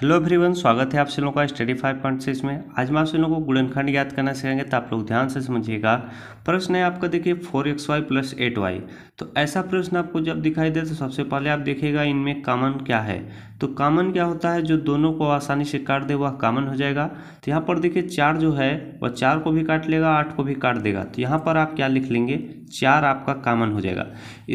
hello everyone स्वागत है आप सभी लोगों का स्टडी फाइव पॉइंट सिक्स में आज मैं आप सभी लोगों को गुणनखंड याद करना सिखाएंगे तो आप लोग ध्यान से समझिएगा प्रश्न है आपका देखिए four x y plus eight y तो ऐसा प्रश्न आपको जब दिखाई दे तो सबसे पहले आप देखिएगा इनमें कॉमन क्या है तो कामन क्या होता है जो दोनों को आसानी से काट दे वह कामन हो जाएगा तो यहाँ पर देखिए चार जो है वह चार को भी काट लेगा आठ को भी काट देगा तो यहाँ पर आप क्या लिख लेंगे चार आपका कामन हो जाएगा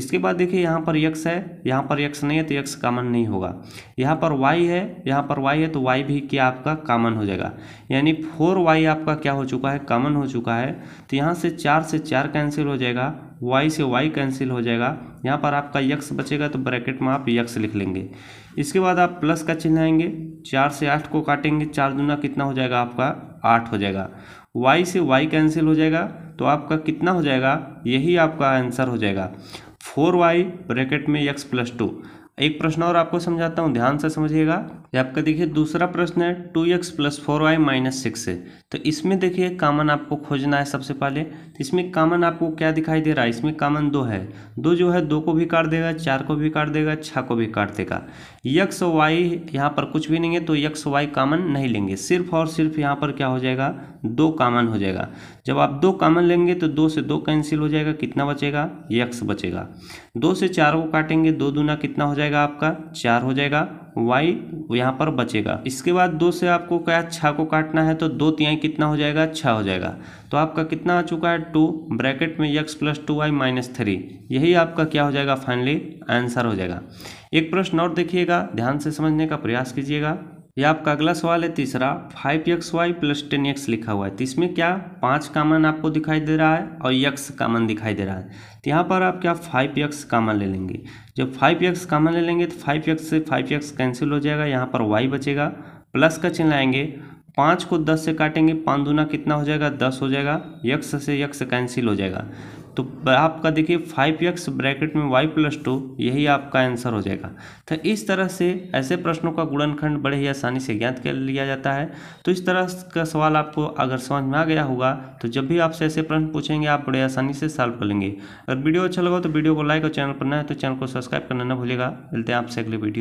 इसके बाद देखिए यहाँ पर यक्स है यहाँ पर यक्स नहीं है तो यक्स कामन नहीं होगा यहाँ पर वाई है यहाँ पर वाई है तो वाई भी क्या आपका कामन हो जाएगा यानी फोर वाई आपका क्या हो चुका है कामन हो चुका है तो यहाँ से चार से चार कैंसिल हो जाएगा वाई से वाई कैंसिल हो जाएगा यहाँ पर आपका यक्स बचेगा तो ब्रैकेट में आप यक्स लिख लेंगे इसके बाद आप प्लस का चिन्ह आएंगे चार से आठ को काटेंगे चार दुना कितना हो जाएगा आपका आठ हो जाएगा वाई से वाई कैंसिल हो जाएगा तो आपका कितना हो जाएगा यही आपका आंसर हो जाएगा फोर वाई ब्रैकेट में यक्स प्लस टू एक प्रश्न और आपको समझाता हूँ ध्यान से समझिएगा ये आपका देखिए दूसरा प्रश्न है two x plus four y minus six है तो इसमें देखिए कामन आपको खोजना है सबसे पहले तो इसमें कामन आपको क्या दिखाई दे रहा है इसमें कामन दो है दो जो है दो को भी काट देगा चार को भी काट देगा छः को भी काट देगा यक्स वाई यहाँ पर कुछ भी नहीं है तो यक्स वाई कामन नहीं लेंगे सिर्फ और सिर्फ यहाँ पर क्या हो जाएगा दो कामन हो जाएगा जब आप दो कामन लेंगे तो दो से दो कैंसिल हो जाएगा कितना बचेगा यक्स बचेगा दो से चार को काटेंगे दो दूना कितना हो जाएगा जाएगा आपका चार हो जाएगा वाई यहाँ पर बचेगा इसके बाद दो से आपको क्या छः को काटना है तो दो तिहाई कितना हो जाएगा छः हो जाएगा तो आपका कितना आ चुका है टू ब्रैकेट में x plus two y minus three यही आपका क्या हो जाएगा फाइनली आंसर हो जाएगा एक प्रश्न और देखिएगा ध्यान से समझने का प्रयास कीजिएगा ये आपका अगला सवाल है तीसरा five x y plus ten x लिखा हुआ है तो इसमें क्या पाँच कामन आपको दिखाई दे रहा है और यक्स कामन दिखाई दे रहा है तो यहाँ पर आप क्या फाइव एक्स कामन ले लेंगे जब फाइव एक्स कामन ले लेंगे तो फाइव एक्स से फाइव एक्स कैंसिल हो जाएगा यहाँ पर वाई बचेगा प्लस का चिन्ह लाएंगे पाँच को दस से काटेंगे पाँच दूना कितना हो जाएगा दस हो जाएगा यक्स से यक्स कैंसिल हो जाएगा तो आपका देखिए फाइव एक्स ब्रैकेट में वाई प्लस टू यही आपका आंसर हो जाएगा तो इस तरह से ऐसे प्रश्नों का गुणनखंड बड़े ही आसानी से ज्ञात कर लिया जाता है तो इस तरह का सवाल आपको अगर समझ में आ गया होगा तो जब भी आपसे ऐसे प्रश्न पूछेंगे आप बड़े आसानी से सॉल्व कर लेंगे अगर वीडियो अच्छा लगा तो वीडियो को लाइक और चैनल पर न तो चैनल को सब्सक्राइब करना ना भूलेगा मिलते हैं आपसे अगले वीडियो